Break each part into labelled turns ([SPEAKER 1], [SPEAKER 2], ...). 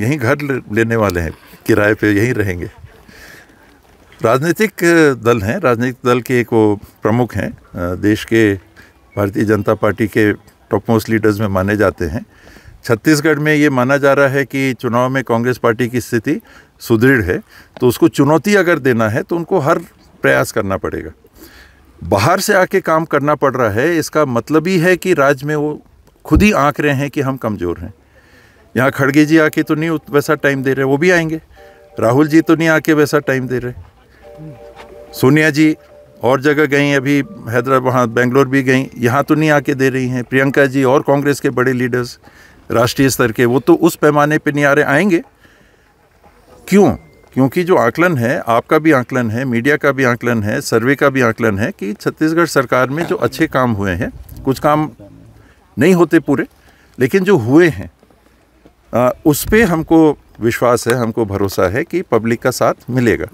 [SPEAKER 1] यहीं घर लेने वाले हैं किराए पे यहीं रहेंगे राजनीतिक दल हैं राजनीतिक दल के एक वो प्रमुख हैं देश के भारतीय जनता पार्टी के टॉप मोस्ट लीडर्स में माने जाते हैं छत्तीसगढ़ में ये माना जा रहा है कि चुनाव में कांग्रेस पार्टी की स्थिति सुदृढ़ है तो उसको चुनौती अगर देना है तो उनको हर प्रयास करना पड़ेगा बाहर से आके काम करना पड़ रहा है इसका मतलब ही है कि राज्य में वो खुद ही आंक रहे हैं कि हम कमज़ोर हैं यहाँ खड़गे जी आके तो नहीं वैसा टाइम दे रहे वो भी आएंगे राहुल जी तो नहीं आके वैसा टाइम दे रहे सोनिया जी और जगह गई अभी हैदराबाद वहाँ बेंगलोर भी गई यहाँ तो नहीं आके दे रही हैं प्रियंका जी और कांग्रेस के बड़े लीडर्स राष्ट्रीय स्तर के वो तो उस पैमाने पे नहीं आ रहे आएंगे क्यों क्योंकि जो आकलन है आपका भी आकलन है मीडिया का भी आकलन है सर्वे का भी आकलन है कि छत्तीसगढ़ सरकार में जो अच्छे काम हुए हैं कुछ काम नहीं होते पूरे लेकिन जो हुए हैं उस पर हमको विश्वास है हमको भरोसा है कि पब्लिक का साथ मिलेगा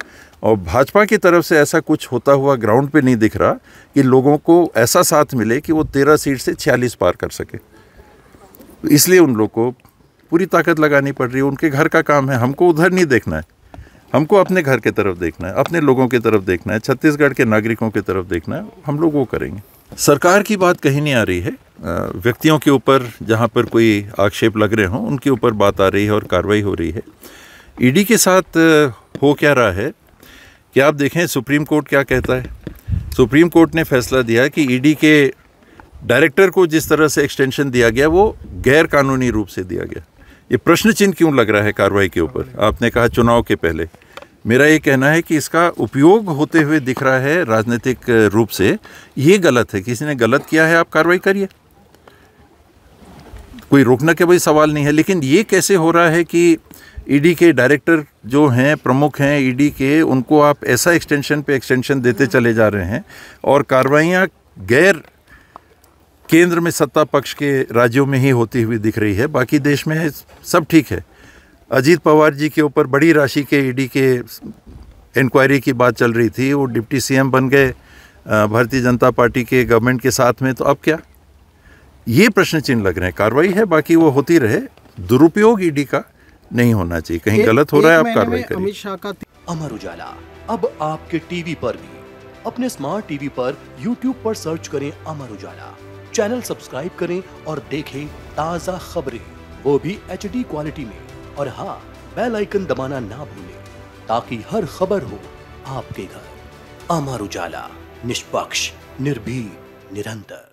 [SPEAKER 1] और भाजपा की तरफ से ऐसा कुछ होता हुआ ग्राउंड पे नहीं दिख रहा कि लोगों को ऐसा साथ मिले कि वो तेरह सीट से छियालीस पार कर सके इसलिए उन लोग को पूरी ताकत लगानी पड़ रही है उनके घर का काम है हमको उधर नहीं देखना है हमको अपने घर के तरफ देखना है अपने लोगों की तरफ देखना है छत्तीसगढ़ के नागरिकों की तरफ देखना है हम लोग वो करेंगे सरकार की बात कहीं नहीं आ रही है व्यक्तियों के ऊपर जहाँ पर कोई आक्षेप लग रहे हों उनके ऊपर बात आ रही है और कार्रवाई हो रही है ईडी e के साथ हो क्या रहा है कि आप देखें सुप्रीम कोर्ट क्या कहता है सुप्रीम कोर्ट ने फैसला दिया कि ईडी e के डायरेक्टर को जिस तरह से एक्सटेंशन दिया गया वो गैर कानूनी रूप से दिया गया ये प्रश्न चिन्ह क्यों लग रहा है कार्रवाई के ऊपर आपने कहा चुनाव के पहले मेरा ये कहना है कि इसका उपयोग होते हुए दिख रहा है राजनीतिक रूप से ये गलत है किसी ने गलत किया है आप कार्रवाई करिए कोई रोकना का भी सवाल नहीं है लेकिन ये कैसे हो रहा है कि ईडी e के डायरेक्टर जो हैं प्रमुख हैं ईडी e के उनको आप ऐसा एक्सटेंशन पे एक्सटेंशन देते हम्म। चले जा रहे हैं और कार्रवाइयाँ गैर केंद्र में सत्ता पक्ष के राज्यों में ही होती हुई दिख रही है बाकी देश में सब ठीक है अजीत पवार जी के ऊपर बड़ी राशि के ईडी e के इंक्वायरी की बात चल रही थी वो डिप्टी सीएम बन गए भारतीय जनता पार्टी के गवर्नमेंट के साथ में तो अब क्या ये प्रश्न चिन्ह लग रहे हैं कार्रवाई है बाकी वो होती रहे दुरुपयोग ईडी का नहीं होना चाहिए कहीं गलत हो रहा है आप कार्रवाई करें
[SPEAKER 2] अमित शाह का अमर उजाला अब आपके टीवी पर भी अपने स्मार्ट टीवी पर यूट्यूब पर सर्च करें अमर उजाला चैनल सब्सक्राइब करें और देखें ताज़ा खबरें वो भी एच क्वालिटी में और हाँ बेल आइकन दबाना ना भूलें ताकि हर खबर हो आपके घर अमर उजाला निष्पक्ष निर्भी निरंतर